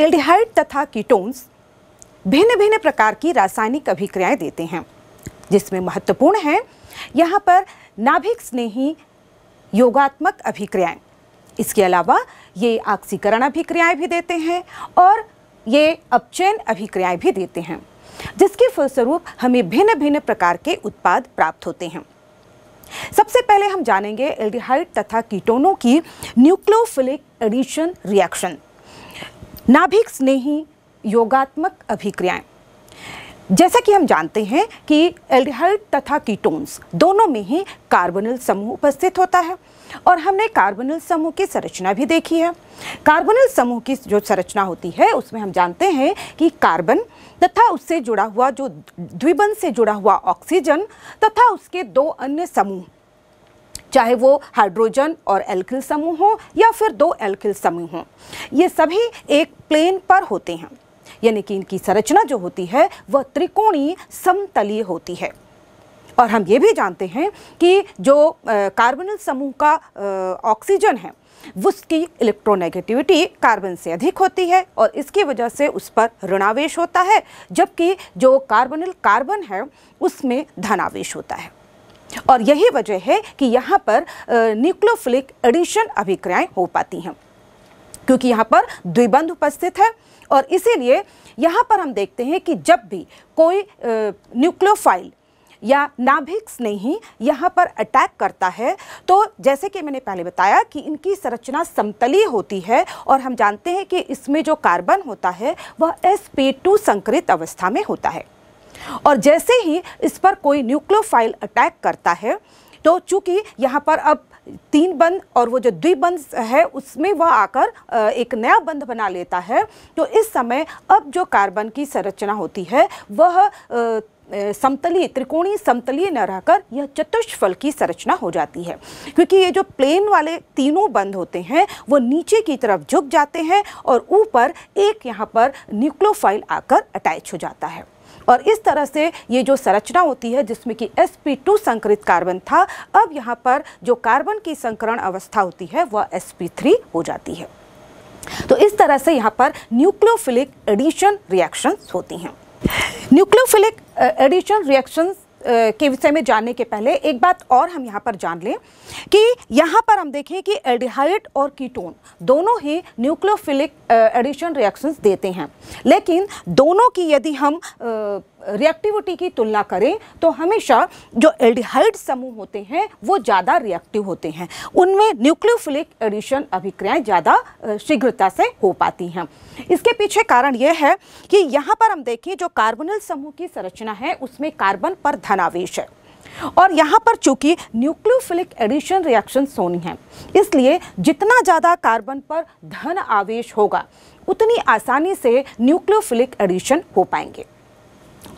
aldehyde तथा ketones भिन्न भिन्न प्रकार की रासायनिक अभिक्रियाएं देते हैं जिसमें महत्वपूर्ण है यहाँ पर नाभिक स्नेही योगात्मक अभिक्रियाएं इसके अलावा ये ऑक्सीकरण अभिक्रियाएं भी देते हैं और ये अपचयन अभिक्रियाएं भी देते हैं जिसके फलस्वरूप हमें भिन्न भिन्न प्रकार के उत्पाद प्राप्त होते हैं सबसे पहले हम जानेंगे एल्डिहाइड तथा कीटोनों की न्यूक्लियोफिलिक एडिशन रिएक्शन नाभिक स्नेही योगात्मक अभिक्रियाएं जैसा कि हम जानते हैं कि एल्डिहाइड तथा कीटोन्स दोनों में ही कार्बोनिल समूह उपस्थित होता है और हमने कार्बोनिल समूह की संरचना भी देखी है कार्बोनिल समूह की जो संरचना होती है उसमें हम जानते हैं कि कार्बन तथा उससे जुड़ा हुआ जो द्विबंध से जुड़ा हुआ ऑक्सीजन तथा उसके दो अन्य समूह चाहे वो हाइड्रोजन और एल्किल समूह हो या फिर दो एल्किल समूह हों ये सभी एक प्लेन पर होते हैं यानी कि इनकी संरचना जो होती है वह त्रिकोणीय समतलीय होती है और हम ये भी जानते हैं कि जो कार्बनल समूह का ऑक्सीजन है उसकी इलेक्ट्रोनेगेटिविटी कार्बन से अधिक होती है और इसकी वजह से उस पर ऋणावेश होता है जबकि जो कार्बनल कार्बन है उसमें धनावेश होता है और यही वजह है कि यहाँ पर न्यूक्लोफिलिक एडिशन अभिक्रियाएँ हो पाती हैं क्योंकि यहाँ पर द्विबंध उपस्थित है और इसीलिए यहाँ पर हम देखते हैं कि जब भी कोई न्यूक्लियोफाइल या नाभिक स्नेही यहाँ पर अटैक करता है तो जैसे कि मैंने पहले बताया कि इनकी संरचना समतलीय होती है और हम जानते हैं कि इसमें जो कार्बन होता है वह एस संकरित अवस्था में होता है और जैसे ही इस पर कोई न्यूक्लियोफाइल अटैक करता है तो चूंकि यहाँ पर अब तीन बंद और वो जो द्विबंध है उसमें वह आकर एक नया बंध बना लेता है तो इस समय अब जो कार्बन की संरचना होती है वह समतलीय त्रिकोणीय समतलीय न रहकर यह चतुष्फल की संरचना हो जाती है क्योंकि ये जो प्लेन वाले तीनों बंद होते हैं वो नीचे की तरफ झुक जाते हैं और ऊपर एक यहाँ पर न्यूक्लोफाइल आकर अटैच हो जाता है और इस तरह से ये जो संरचना होती है जिसमें कि एस संकरित कार्बन था अब यहाँ पर जो कार्बन की संकरण अवस्था होती है वह एस हो जाती है तो इस तरह से यहाँ पर न्यूक्लियोफिलिक एडिशन रिएक्शंस होती हैं न्यूक्लियोफिलिक एडिशन रिएक्शंस के विषय में जानने के पहले एक बात और हम यहाँ पर जान लें कि यहाँ पर हम देखें कि एल्डिहाइड और कीटोन दोनों ही न्यूक्लियोफिलिक एडिशन रिएक्शंस देते हैं लेकिन दोनों की यदि हम रिएक्टिविटी की तुलना करें तो हमेशा जो एल्डिहाइड समूह होते हैं वो ज़्यादा रिएक्टिव होते हैं उनमें न्यूक्लियोफिलिक एडिशन अभिक्रियाएं ज़्यादा शीघ्रता से हो पाती हैं इसके पीछे कारण यह है कि यहाँ पर हम देखें जो कार्बोनल समूह की संरचना है उसमें कार्बन पर धनावेश है और यहाँ पर चूंकि न्यूक्लियोफिलिक एडिशन रिएक्शन सोनी है इसलिए जितना ज़्यादा कार्बन पर धन आवेश होगा उतनी आसानी से न्यूक्लियोफिलिक एडिशन हो पाएंगे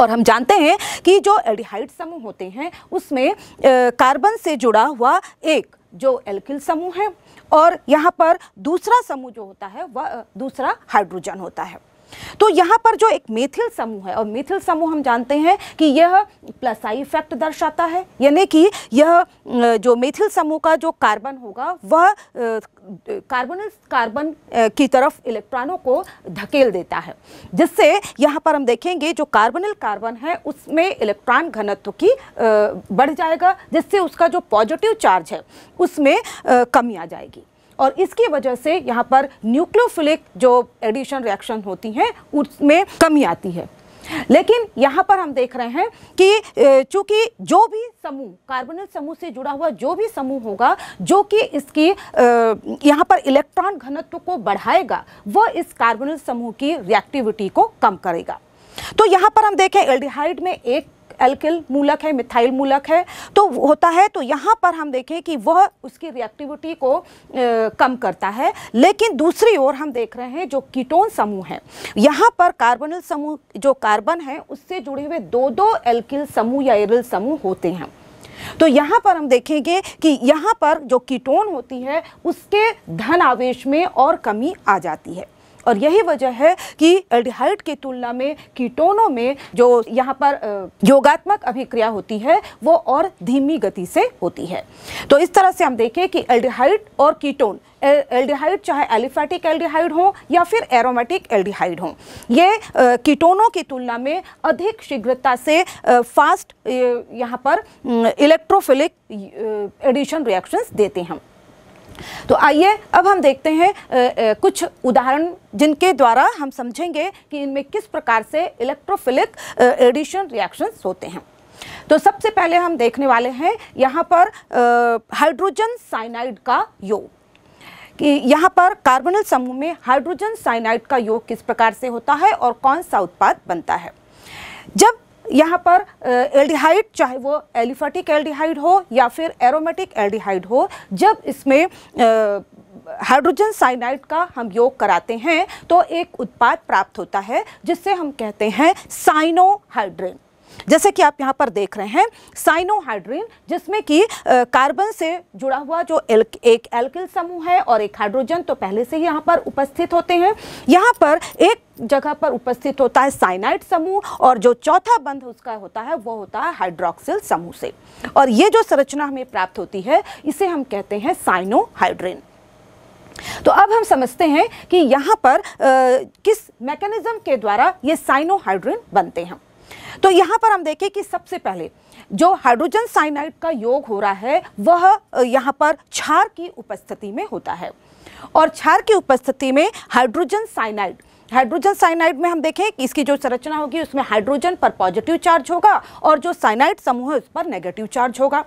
और हम जानते हैं कि जो एल्डिहाइड समूह होते हैं उसमें कार्बन से जुड़ा हुआ एक जो एल्किल समूह है और यहाँ पर दूसरा समूह जो होता है वह दूसरा हाइड्रोजन होता है तो यहाँ पर जो एक मेथिल समूह है और मेथिल समूह हम जानते हैं कि यह प्लस आई इफेक्ट दर्शाता है यानी कि यह जो मेथिल समूह का जो कार्बन होगा वह कार्बन कार्बन की तरफ इलेक्ट्रॉनों को धकेल देता है जिससे यहाँ पर हम देखेंगे जो कार्बनल कार्बन है उसमें इलेक्ट्रॉन घनत्व की बढ़ जाएगा जिससे उसका जो पॉजिटिव चार्ज है उसमें कमी आ जाएगी और इसकी वजह से यहाँ पर न्यूक्लियोफिलिक जो एडिशन रिएक्शन होती हैं उसमें कमी आती है लेकिन यहाँ पर हम देख रहे हैं कि चूंकि जो भी समूह कार्बोनिल समूह से जुड़ा हुआ जो भी समूह होगा जो कि इसकी यहाँ पर इलेक्ट्रॉन घनत्व को बढ़ाएगा वह इस कार्बोनिल समूह की रिएक्टिविटी को कम करेगा तो यहाँ पर हम देखें एल्डिहाइड में एक एल्किल मूलक है मिथाइल मूलक है तो होता है तो यहाँ पर हम देखें कि वह उसकी रिएक्टिविटी को आ, कम करता है लेकिन दूसरी ओर हम देख रहे हैं जो कीटोन समूह है यहाँ पर कार्बनल समूह जो कार्बन है उससे जुड़े हुए दो दो एल्किल समूह या एरल समूह होते हैं तो यहाँ पर हम देखेंगे कि यहाँ पर जो कीटोन होती है उसके धन आवेश में और कमी आ जाती है और यही वजह है कि एल्डिहाइड की तुलना में कीटोनों में जो यहाँ पर योगात्मक अभिक्रिया होती है वो और धीमी गति से होती है तो इस तरह से हम देखें कि एल्डिहाइड और कीटोन एल्डिहाइड चाहे एलिफैटिक एल्डिहाइड हो या फिर एरोमेटिक एल्डिहाइड हो ये कीटोनों की तुलना में अधिक शीघ्रता से फास्ट यहाँ पर इलेक्ट्रोफिलिक एडिशन रिएक्शंस देते हैं तो आइए अब हम देखते हैं आ, आ, कुछ उदाहरण जिनके द्वारा हम समझेंगे कि इनमें किस प्रकार से इलेक्ट्रोफिलिक एडिशन रिएक्शंस होते हैं तो सबसे पहले हम देखने वाले हैं यहाँ पर हाइड्रोजन साइनाइड का योग कि यहाँ पर कार्बनल समूह में हाइड्रोजन साइनाइड का योग किस प्रकार से होता है और कौन सा उत्पाद बनता है जब यहाँ पर एल्डिहाइड चाहे वो एलिफेटिक एल्डिहाइड हो या फिर एरोमेटिक एल्डिहाइड हो जब इसमें हाइड्रोजन साइनाइड का हम योग कराते हैं तो एक उत्पाद प्राप्त होता है जिससे हम कहते हैं साइनोहाइड्रेन जैसे कि आप यहाँ पर देख रहे हैं साइनोहाइड्रिन जिसमें कि कार्बन से जुड़ा हुआ जो एल, एक एल्किल समूह है और एक हाइड्रोजन तो पहले से ही यहाँ पर उपस्थित होते हैं यहाँ पर एक जगह पर उपस्थित होता है साइनाइड समूह और जो चौथा बंध उसका होता है वो होता है हाइड्रोक्सिल समूह से और ये जो संरचना हमें प्राप्त होती है इसे हम कहते हैं साइनोहाइड्रिन तो अब हम समझते हैं कि यहाँ पर आ, किस मैकेनिज्म के द्वारा ये साइनोहाइड्रिन बनते हैं तो यहाँ पर हम देखें कि सबसे पहले जो हाइड्रोजन साइनाइड का योग हो रहा है वह यहाँ पर क्षार की उपस्थिति में होता है और क्षार की उपस्थिति में हाइड्रोजन साइनाइड हाइड्रोजन साइनाइड में हम देखें कि इसकी जो संरचना होगी उसमें हाइड्रोजन पर पॉजिटिव चार्ज होगा और जो साइनाइड समूह है उस पर नेगेटिव चार्ज होगा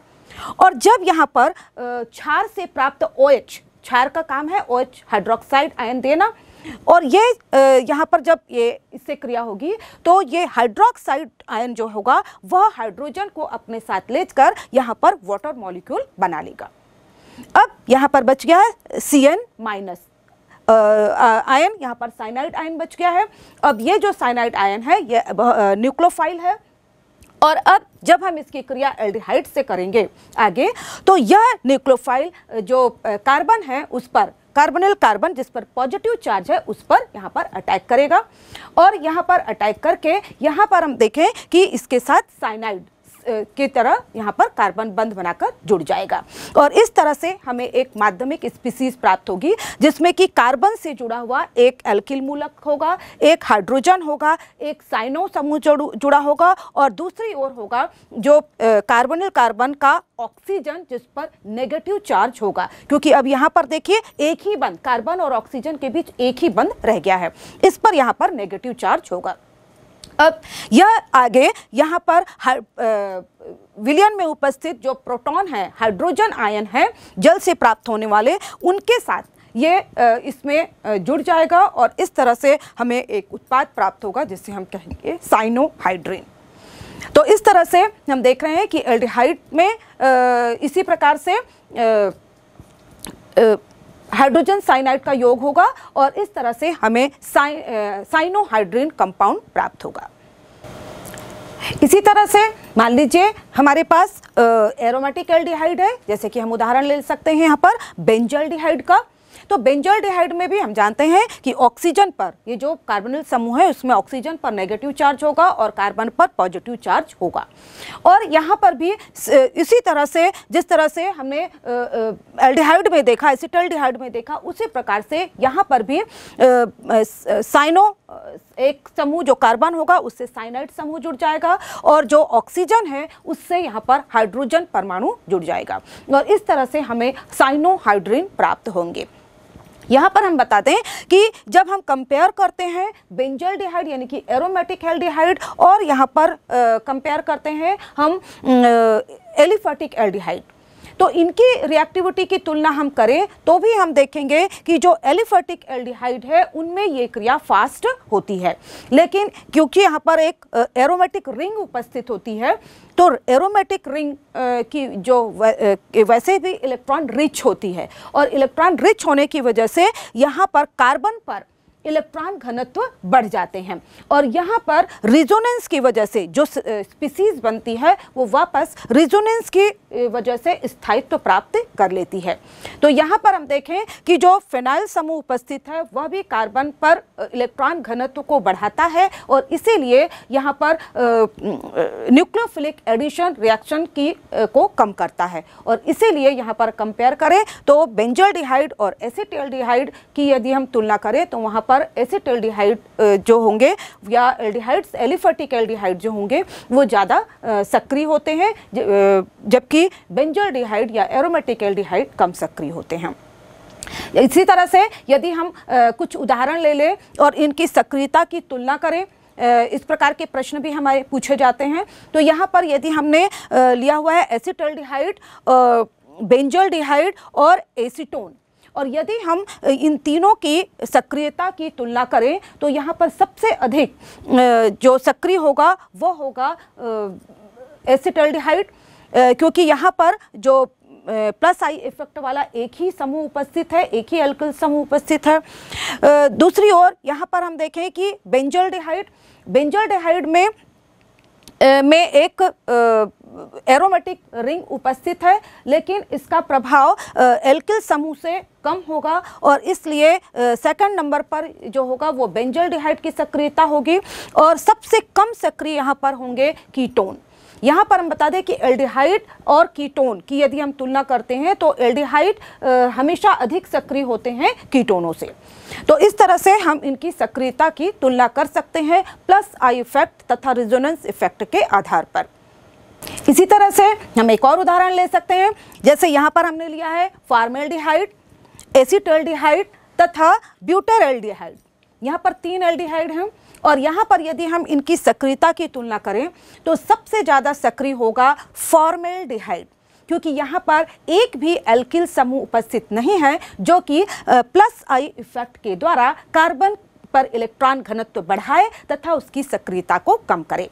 और जब यहाँ पर क्षार से प्राप्त ओ OH, क्षार का काम है ओ OH, हाइड्रोक्साइड आयन देना और ये यहाँ पर जब ये इससे क्रिया होगी तो ये हाइड्रोक्साइड आयन जो होगा वह हाइड्रोजन को अपने साथ ले कर यहाँ पर वाटर मॉलिक्यूल बना लेगा अब यहाँ पर बच गया है सी एन माइनस आयन यहाँ पर साइनाइड आयन बच गया है अब ये जो साइनाइड आयन है ये न्यूक्लोफाइल है और अब जब हम इसकी क्रिया एल्डिहाइड से करेंगे आगे तो यह न्यूक्लोफाइल जो कार्बन है उस पर कार्बनल कार्बन जिस पर पॉजिटिव चार्ज है उस पर यहाँ पर अटैक करेगा और यहाँ पर अटैक करके यहाँ पर हम देखें कि इसके साथ साइनाइड की तरह यहाँ पर कार्बन बंद बनाकर जुड़ जाएगा और इस तरह से हमें एक माध्यमिक स्पीसीज प्राप्त होगी जिसमें कि कार्बन से जुड़ा हुआ एक एल्किल मूलक होगा एक हाइड्रोजन होगा एक साइनो समूह जुड़ा होगा और दूसरी ओर होगा जो कार्बोनिल कार्बन का ऑक्सीजन जिस पर नेगेटिव चार्ज होगा क्योंकि अब यहाँ पर देखिए एक ही बंद कार्बन और ऑक्सीजन के बीच एक ही बंद रह गया है इस पर यहाँ पर नेगेटिव चार्ज होगा अब यह आगे यहाँ पर विलियन में उपस्थित जो प्रोटॉन है हाइड्रोजन आयन है जल से प्राप्त होने वाले उनके साथ ये इसमें जुड़ जाएगा और इस तरह से हमें एक उत्पाद प्राप्त होगा जिसे हम कहेंगे साइनोहाइड्रिन तो इस तरह से हम देख रहे हैं कि एल्डिहाइड में इसी प्रकार से हाइड्रोजन साइनाइड का योग होगा और इस तरह से हमें साइन साइनोहाइड्रिन कंपाउंड प्राप्त होगा इसी तरह से मान लीजिए हमारे पास एरोमेटिक एल्डिहाइड है जैसे कि हम उदाहरण ले सकते हैं यहाँ पर बेंजल का तो बेंजल डिहाइड में भी हम जानते हैं कि ऑक्सीजन पर ये जो कार्बनल समूह है उसमें ऑक्सीजन पर नेगेटिव चार्ज होगा और कार्बन पर पॉजिटिव चार्ज होगा और यहाँ पर भी इसी तरह से जिस तरह से हमने एल्डिहाइड में देखा डिहाइड में देखा उसी प्रकार से यहाँ पर भी साइनो एक समूह जो कार्बन होगा उससे साइनाइड समूह जुड़ जाएगा और जो ऑक्सीजन है उससे यहाँ पर हाइड्रोजन परमाणु जुड़ जाएगा और इस तरह से हमें साइनोहाइड्रीन प्राप्त होंगे यहाँ पर हम बताते हैं कि जब हम कंपेयर करते हैं बेंजल डिहाइड यानी कि एरोमेटिक एल्डिहाइड और यहाँ पर कंपेयर करते हैं हम एलिफेटिक एल्डिहाइड तो इनकी रिएक्टिविटी की तुलना हम करें तो भी हम देखेंगे कि जो एलिफेटिक एल्डिहाइड है उनमें ये क्रिया फास्ट होती है लेकिन क्योंकि यहाँ पर एक एरोमेटिक रिंग उपस्थित होती है तो एरोमेटिक रिंग की जो वैसे भी इलेक्ट्रॉन रिच होती है और इलेक्ट्रॉन रिच होने की वजह से यहाँ पर कार्बन पर इलेक्ट्रॉन घनत्व बढ़ जाते हैं और यहाँ पर रिजोनेंस की वजह से जो स्पीसीज बनती है वो वापस रिजोनेंस की वजह से स्थायित्व प्राप्त कर लेती है तो यहाँ पर हम देखें कि जो फेनाइल समूह उपस्थित है वह भी कार्बन पर इलेक्ट्रॉन घनत्व को बढ़ाता है और इसीलिए यहाँ पर न्यूक्लियोफिलिक एडिशन रिएक्शन की आ, को कम करता है और इसीलिए यहाँ पर कंपेयर करें तो बेंजल डिहाइड और एसिटेल डिहाइड की यदि हम तुलना करें तो वहाँ पर पर एसिड एल्डिहाइड जो होंगे या एल्डिहाइड्स एलिफर्टिक एल्डिहाइड जो होंगे वो ज़्यादा सक्रिय होते हैं जबकि बेंजोल्डिहाइड या एरोमेटिक एल्डिहाइड कम सक्रिय होते हैं इसी तरह से यदि हम आ, कुछ उदाहरण ले लें और इनकी सक्रियता की तुलना करें इस प्रकार के प्रश्न भी हमारे पूछे जाते हैं तो यहाँ पर यदि हमने लिया हुआ है एसिटल्डिहाइड बेंजल डिहाइड और एसीटोन और यदि हम इन तीनों की सक्रियता की तुलना करें तो यहाँ पर सबसे अधिक जो सक्रिय होगा वह होगा एसिटल्डिहाइड क्योंकि यहाँ पर जो प्लस आई इफेक्ट वाला एक ही समूह उपस्थित है एक ही अल्कल समूह उपस्थित है दूसरी ओर यहाँ पर हम देखें कि बेंजल डिहाइड बेंजल डिहाइड में में एक एरोमेटिक रिंग उपस्थित है लेकिन इसका प्रभाव एल्किल समूह से कम होगा और इसलिए सेकंड नंबर पर जो होगा वो बेंजल डिहाइड की सक्रियता होगी और सबसे कम सक्रिय यहाँ पर होंगे कीटोन यहाँ पर हम बता दें कि एल्डिहाइड और कीटोन की यदि हम तुलना करते हैं तो एल्डिहाइड हमेशा अधिक सक्रिय होते हैं कीटोनों से तो इस तरह से हम इनकी सक्रियता की तुलना कर सकते हैं प्लस आई इफेक्ट तथा रिजोनेंस इफेक्ट के आधार पर इसी तरह से हम एक और उदाहरण ले सकते हैं जैसे यहाँ पर हमने लिया है फार्मेल्डिहाइड एसिटल्डिहाइड तथा हाइड यहाँ पर तीन एल्डिहाइड हैं और यहाँ पर यदि हम इनकी सक्रियता की तुलना करें तो सबसे ज़्यादा सक्रिय होगा फॉर्मेल्डिहाइड क्योंकि यहाँ पर एक भी एल्किल समूह उपस्थित नहीं है जो कि प्लस आई इफेक्ट के द्वारा कार्बन पर इलेक्ट्रॉन घनत्व बढ़ाए तथा उसकी सक्रियता को कम करे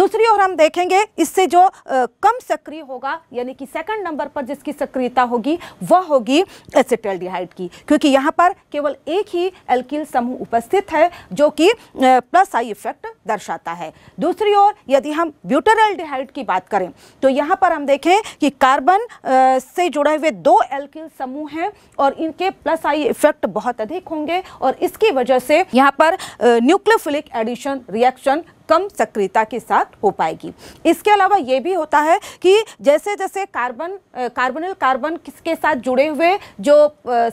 दूसरी ओर हम देखेंगे इससे जो आ, कम सक्रिय होगा यानी कि सेकंड नंबर पर जिसकी सक्रियता होगी वह होगी एसिटल्डिहाइड की क्योंकि यहाँ पर केवल एक ही एल्किल समूह उपस्थित है जो कि प्लस आई इफेक्ट दर्शाता है दूसरी ओर यदि हम ब्यूटरल की बात करें तो यहाँ पर हम देखें कि कार्बन से जुड़े हुए दो एल्किल समूह हैं और इनके प्लस आई इफेक्ट बहुत अधिक होंगे और इसकी वजह से यहाँ पर न्यूक्लियोफिलिक एडिशन रिएक्शन कम सक्रियता के साथ हो पाएगी इसके अलावा ये भी होता है कि जैसे जैसे कार्बन कार्बनल कार्बन किसके साथ जुड़े हुए जो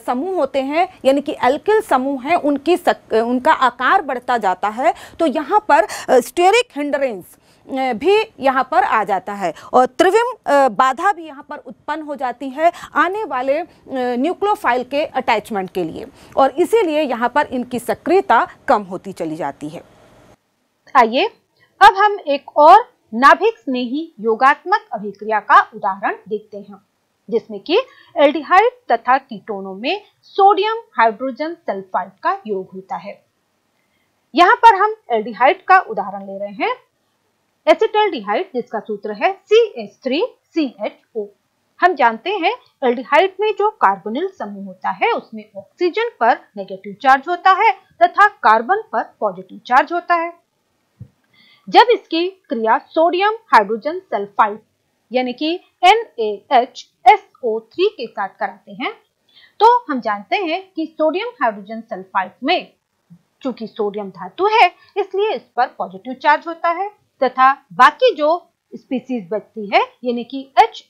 समूह होते हैं यानी कि एल्किल समूह हैं उनकी सक, उनका आकार बढ़ता जाता है तो यहाँ पर स्टेरिक हिंडरेंस भी यहाँ पर आ जाता है और त्रिविम बाधा भी यहाँ पर उत्पन्न हो जाती है आने वाले न्यूक्लोफाइल के अटैचमेंट के लिए और इसीलिए यहाँ पर इनकी सक्रियता कम होती चली जाती है आइए अब हम एक और नाभिक स्नेही योगात्मक अभिक्रिया का उदाहरण देखते हैं जिसमें कि एल्डिहाइड तथा कीटोनों में सोडियम हाइड्रोजन सल्फाइड का योग होता है यहाँ पर हम एल्डिहाइड का उदाहरण ले रहे हैं एसिटल्डिहाइड जिसका सूत्र है C S three C H O हम जानते हैं एल्डिहाइड में जो कार्बोनिल समूह होता है उसमें ऑक्सीजन पर नेगेटिव चार्ज होता है तथा कार्बन पर पॉजिटिव चार्ज होता है जब इसकी क्रिया सोडियम हाइड्रोजन सल्फाइड यानी कि थ्री के साथ कराते हैं तो हम जानते हैं कि सोडियम हाइड्रोजन सल्फाइड में चूंकि सोडियम धातु है इसलिए इस पर पॉजिटिव चार्ज होता है तथा बाकी जो स्पीसीज बचती है यानी कि एच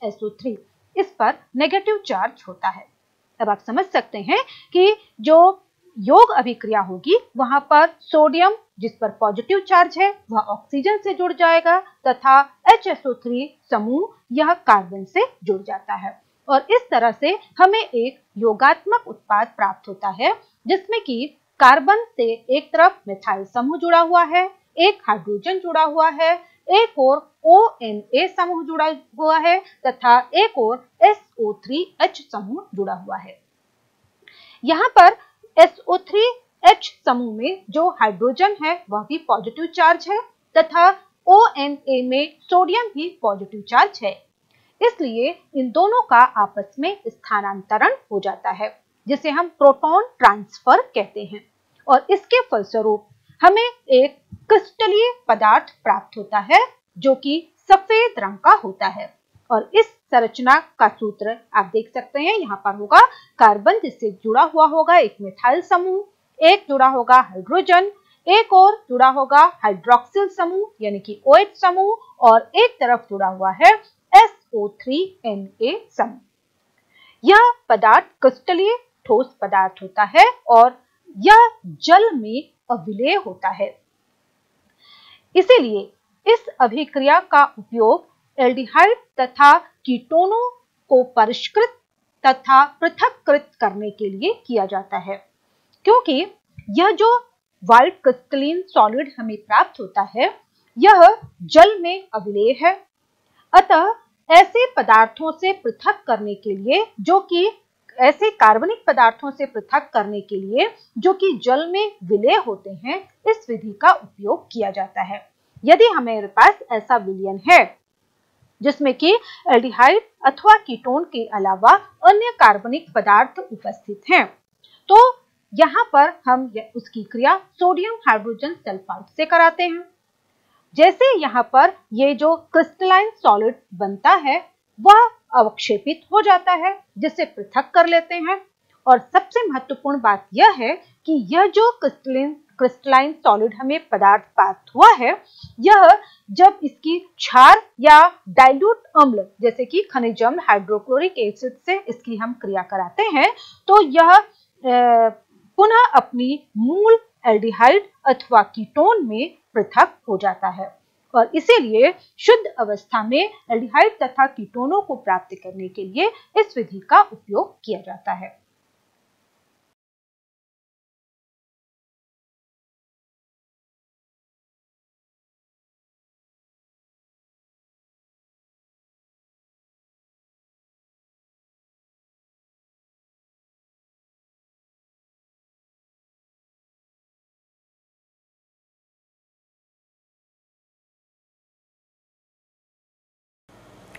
इस पर नेगेटिव चार्ज होता है अब आप समझ सकते हैं कि जो योग अभिक्रिया होगी वहां पर सोडियम जिस पर पॉजिटिव चार्ज है वह ऑक्सीजन से जुड़ जाएगा तथा एच थ्री समूह यह कार्बन से जुड़ जाता है और इस तरह से हमें एक योगात्मक उत्पाद प्राप्त होता है जिसमें कि कार्बन से एक तरफ मिथाइल समूह जुड़ा हुआ है एक हाइड्रोजन जुड़ा हुआ है एक और ओ एन ए समूह जुड़ा हुआ है तथा एक और एस ओ थ्री एच समूह जुड़ा हुआ है यहाँ पर एस ओ थ्री एच समूह में जो हाइड्रोजन है वह भी पॉजिटिव चार्ज है तथा ओ एन ए में सोडियम भी पॉजिटिव चार्ज है इसलिए इन दोनों का आपस में स्थानांतरण हो जाता है जिसे हम प्रोटॉन ट्रांसफर कहते हैं और इसके फलस्वरूप हमें एक क्रिस्टलीय पदार्थ प्राप्त होता है जो कि सफेद रंग का होता है और इस संरचना का सूत्र आप देख सकते हैं यहाँ पर होगा कार्बन जिससे जुड़ा हुआ होगा एक मिथाइल समूह एक जुड़ा होगा हाइड्रोजन एक और जुड़ा होगा हाइड्रोक्सिल समूह यानी कि OH समूह और एक तरफ जुड़ा हुआ है थ्री एन ए समूह यह पदार्थ क्रिस्टलीय ठोस पदार्थ होता है और यह जल में अभिलेय होता है इसीलिए इस अभिक्रिया का उपयोग एल्डिहाइड तथा कीटोनों को परिष्कृत तथा पृथककृत करने के लिए किया जाता है क्योंकि यह जो वाइट क्रिस्टलीन सॉलिड हमें प्राप्त होता है यह जल में अभिलेय है अतः ऐसे पदार्थों से पृथक करने के लिए जो कि ऐसे कार्बनिक पदार्थों से पृथक करने के लिए जो कि जल में विलय होते हैं इस विधि का उपयोग किया जाता है यदि हमारे पास ऐसा विलयन है जिसमें कि एल्डिहाइड अथवा कीटोन के अलावा अन्य कार्बनिक पदार्थ उपस्थित हैं तो यहाँ पर हम उसकी क्रिया सोडियम हाइड्रोजन सल्फाइड से कराते हैं जैसे यहाँ पर ये जो क्रिस्टलाइन सॉलिड बनता है वह अवक्षेपित हो जाता है जिसे पृथक कर लेते हैं और सबसे महत्वपूर्ण बात यह है कि यह जो क्रिस्टलिन क्रिस्टलाइन सॉलिड हमें पदार्थ प्राप्त हुआ है यह जब इसकी क्षार या डाइल्यूट अम्ल जैसे कि अम्ल हाइड्रोक्लोरिक एसिड से इसकी हम क्रिया कराते हैं तो यह पुनः अपनी मूल एल्डिहाइड अथवा कीटोन में पृथक हो जाता है और इसीलिए शुद्ध अवस्था में एल्डिहाइड तथा कीटोनों को प्राप्त करने के लिए इस विधि का उपयोग किया जाता है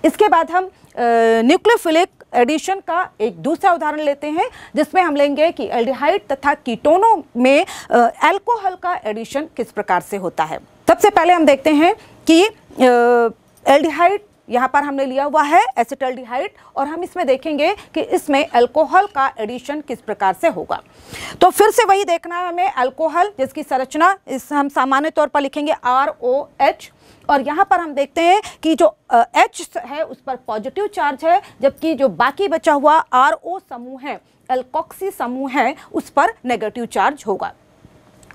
इसके बाद हम न्यूक्लियोफिलिक एडिशन का एक दूसरा उदाहरण लेते हैं जिसमें हम लेंगे कि एल्डिहाइड तथा कीटोनों में एल्कोहल का एडिशन किस प्रकार से होता है सबसे पहले हम देखते हैं कि एल्डिहाइड यहाँ पर हमने लिया हुआ है एसिटल्डिहाइड और हम इसमें देखेंगे कि इसमें अल्कोहल का एडिशन किस प्रकार से होगा तो फिर से वही देखना है हमें अल्कोहल जिसकी संरचना इस हम सामान्य तौर पर लिखेंगे आर ओ एच और यहाँ पर हम देखते हैं कि जो एच है उस पर पॉजिटिव चार्ज है जबकि जो बाकी बचा हुआ आर ओ समूह है एल्कोक्सी समूह है उस पर नेगेटिव चार्ज होगा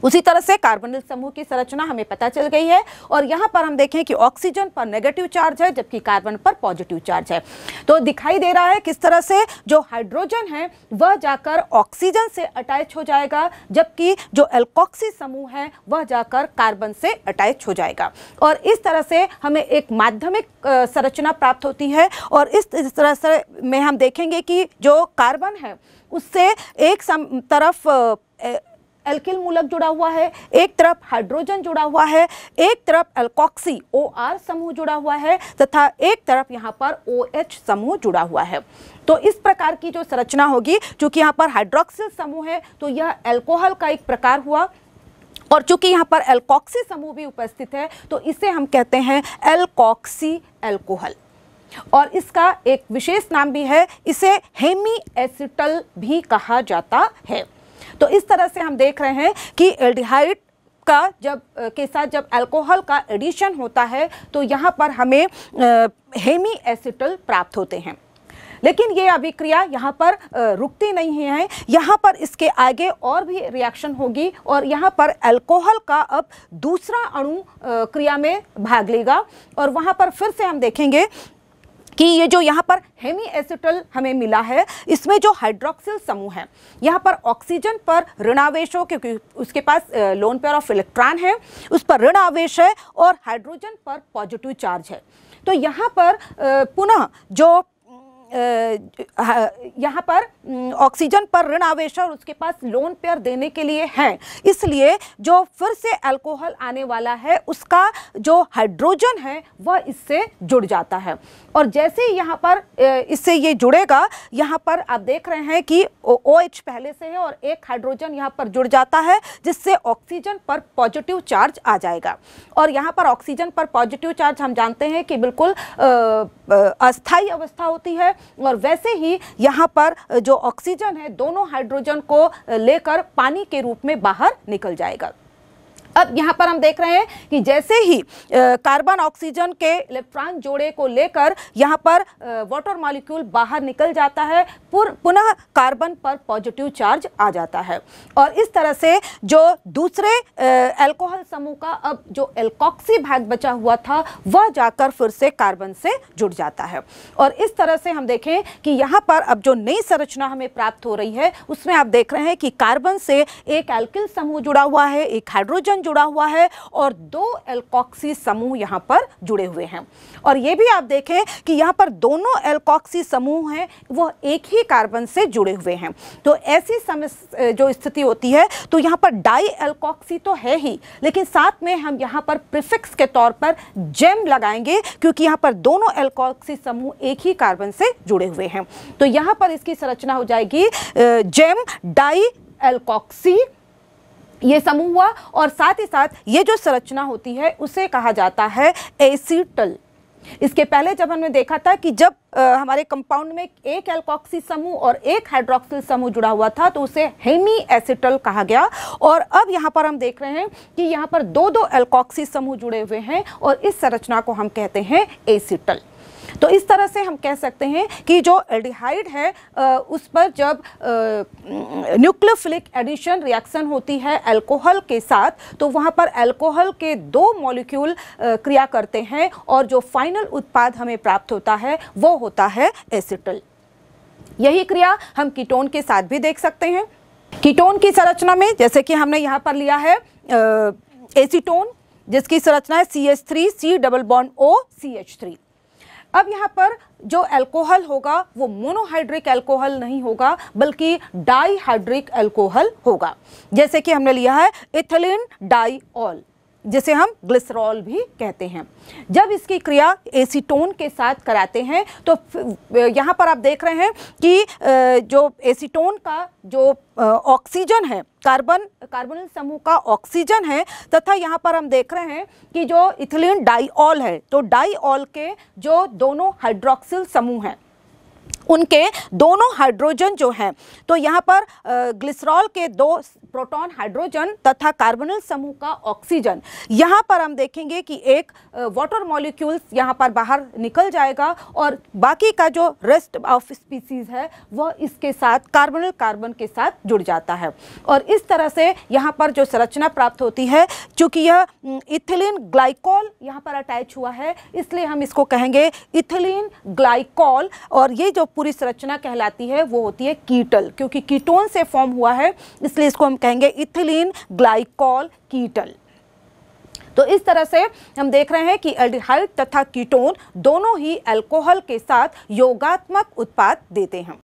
उसी तरह से कार्बोनिल समूह की संरचना हमें पता चल गई है और यहाँ पर हम देखें कि ऑक्सीजन पर नेगेटिव चार्ज है जबकि कार्बन पर पॉजिटिव चार्ज है तो दिखाई दे रहा है किस तरह से जो हाइड्रोजन है वह जाकर ऑक्सीजन से अटैच हो जाएगा जबकि जो एल्कोक्सी समूह है वह जाकर कार्बन से अटैच हो जाएगा और इस तरह से हमें एक माध्यमिक संरचना प्राप्त होती है और इस तरह से में हम देखेंगे कि जो कार्बन है उससे एक सम तरफ एल्किल मूलक जुड़ा हुआ है एक तरफ हाइड्रोजन जुड़ा हुआ है एक तरफ एल्कॉक्सी ओ आर समूह जुड़ा हुआ है तथा एक तरफ यहाँ पर ओ एच समूह जुड़ा हुआ है तो इस प्रकार की जो संरचना होगी चूंकि यहाँ पर हाइड्रोक्सिल समूह है तो यह एल्कोहल का एक प्रकार हुआ और चूंकि यहाँ पर एल्कॉक्सी समूह भी उपस्थित है तो इसे हम कहते हैं एल्कॉक्सी एल्कोहल और इसका एक विशेष नाम भी है इसे हेमी एसिटल भी कहा जाता है तो इस तरह से हम देख रहे हैं कि एल्डिहाइड का जब के साथ जब अल्कोहल का एडिशन होता है तो यहाँ पर हमें हेमी एसिटल प्राप्त होते हैं लेकिन ये अभिक्रिया यहाँ पर रुकती नहीं है यहाँ पर इसके आगे और भी रिएक्शन होगी और यहाँ पर अल्कोहल का अब दूसरा अणु क्रिया में भाग लेगा और वहाँ पर फिर से हम देखेंगे कि ये जो यहाँ पर हेमी एसिटल हमें मिला है इसमें जो हाइड्रोक्सिल समूह है यहाँ पर ऑक्सीजन पर ऋण आवेश हो क्योंकि उसके पास लोन पेयर ऑफ इलेक्ट्रॉन है उस पर ऋण आवेश है और हाइड्रोजन पर पॉजिटिव चार्ज है तो यहाँ पर पुनः जो यहाँ पर ऑक्सीजन पर ऋण आवेश और उसके पास लोन पेयर देने के लिए हैं इसलिए जो फिर से अल्कोहल आने वाला है उसका जो हाइड्रोजन है वह इससे जुड़ जाता है और जैसे ही यहाँ पर इससे ये जुड़ेगा यहाँ पर आप देख रहे हैं कि ओ एच पहले से है और एक हाइड्रोजन यहाँ पर जुड़ जाता है जिससे ऑक्सीजन पर पॉजिटिव चार्ज आ जाएगा और यहाँ पर ऑक्सीजन पर पॉजिटिव चार्ज हम जानते हैं कि बिल्कुल अस्थायी अवस्था होती है और वैसे ही यहाँ पर जो ऑक्सीजन है दोनों हाइड्रोजन को लेकर पानी के रूप में बाहर निकल जाएगा अब यहाँ पर हम देख रहे हैं कि जैसे ही कार्बन ऑक्सीजन के इलेक्ट्रॉन जोड़े को लेकर यहाँ पर वाटर मॉलिक्यूल बाहर निकल जाता है पुनः कार्बन पर पॉजिटिव चार्ज आ जाता है और इस तरह से जो दूसरे एल्कोहल समूह का अब जो एल्कॉक्सी भाग बचा हुआ था वह जाकर फिर से कार्बन से जुड़ जाता है और इस तरह से हम देखें कि यहाँ पर अब जो नई संरचना हमें प्राप्त हो रही है उसमें आप देख रहे हैं कि कार्बन से एक एल्किल समूह जुड़ा हुआ है एक हाइड्रोजन जुड़ा हुआ है और दो एल्कॉक्सी समूह यहाँ पर जुड़े हुए हैं और ये भी आप देखें कि यहाँ पर दोनों एल्कॉक्सी समूह हैं वो एक ही कार्बन से जुड़े हुए हैं तो ऐसी जो स्थिति होती है तो यहाँ पर डाई एल्कॉक्सी तो है ही लेकिन साथ में हम यहाँ पर प्रिफिक्स के तौर पर जेम लगाएंगे क्योंकि यहाँ पर दोनों एल्कॉक्सी समूह एक ही कार्बन से जुड़े हुए हैं तो यहाँ पर इसकी संरचना हो जाएगी जेम डाई एल्कॉक्सी ये समूह हुआ और साथ ही साथ ये जो संरचना होती है उसे कहा जाता है एसीटल इसके पहले जब हमने देखा था कि जब आ, हमारे कंपाउंड में एक एल्कोक्सी समूह और एक हाइड्रोक्सिल समूह जुड़ा हुआ था तो उसे हेमी एसिटल कहा गया और अब यहाँ पर हम देख रहे हैं कि यहाँ पर दो दो एल्कोक्सी समूह जुड़े हुए हैं और इस संरचना को हम कहते हैं एसिटल तो इस तरह से हम कह सकते हैं कि जो एल्डिहाइड है उस पर जब न्यूक्लियोफिलिक एडिशन रिएक्शन होती है अल्कोहल के साथ तो वहाँ पर अल्कोहल के दो मॉलिक्यूल क्रिया करते हैं और जो फाइनल उत्पाद हमें प्राप्त होता है वो होता है एसिटल यही क्रिया हम कीटोन के साथ भी देख सकते हैं कीटोन की संरचना में जैसे कि हमने यहाँ पर लिया है एसीटोन जिसकी संरचना है C H three C double bond O C H three अब यहाँ पर जो अल्कोहल होगा वो मोनोहाइड्रिक अल्कोहल नहीं होगा बल्कि डाईहाइड्रिक अल्कोहल होगा जैसे कि हमने लिया है इथिलीन डाईऑल जिसे हम ग्लिसरॉल भी कहते हैं जब इसकी क्रिया एसीटोन के साथ कराते हैं तो यहाँ पर आप देख रहे हैं कि जो एसीटोन का जो ऑक्सीजन है कार्बन कार्बोनिल समूह का ऑक्सीजन है तथा यहाँ पर हम देख रहे हैं कि जो इथिलीन डाईऑल है तो डाईऑल के जो दोनों हाइड्रोक्सिल समूह हैं उनके दोनों हाइड्रोजन जो हैं तो यहाँ पर ग्लिसरॉल के दो प्रोटॉन हाइड्रोजन तथा कार्बनल समूह का ऑक्सीजन यहाँ पर हम देखेंगे कि एक वाटर मॉलिक्यूल्स यहाँ पर बाहर निकल जाएगा और बाकी का जो रेस्ट ऑफ स्पीसीज है वह इसके साथ कार्बनल कार्बन के साथ जुड़ जाता है और इस तरह से यहाँ पर जो संरचना प्राप्त होती है चूँकि यह इथिलीन ग्लाइकॉल यहाँ पर अटैच हुआ है इसलिए हम इसको कहेंगे इथिलीन ग्लाइकॉल और ये जो पूरी संरचना कहलाती है वो होती है कीटल क्योंकि कीटोन से फॉर्म हुआ है इसलिए इसको हम कहेंगे इथिलीन ग्लाइकॉल कीटल तो इस तरह से हम देख रहे हैं कि एल्डिहाइड तथा कीटोन दोनों ही अल्कोहल के साथ योगात्मक उत्पाद देते हैं